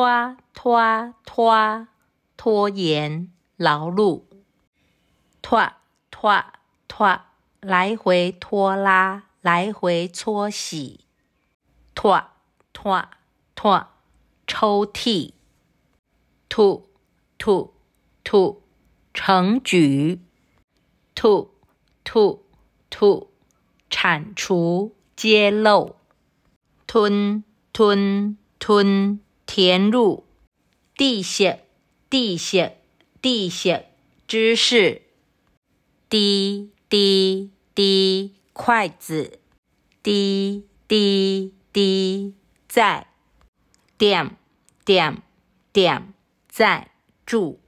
拖拖拖，拖延劳碌。拖拖拖，来回拖拉，来回搓洗。拖拖拖，抽屉。吐吐吐，成举。吐吐吐，铲除揭露。吞吞吞。填入地学、地学、地学知识。滴滴滴，筷子。滴滴滴，在点点点，在住。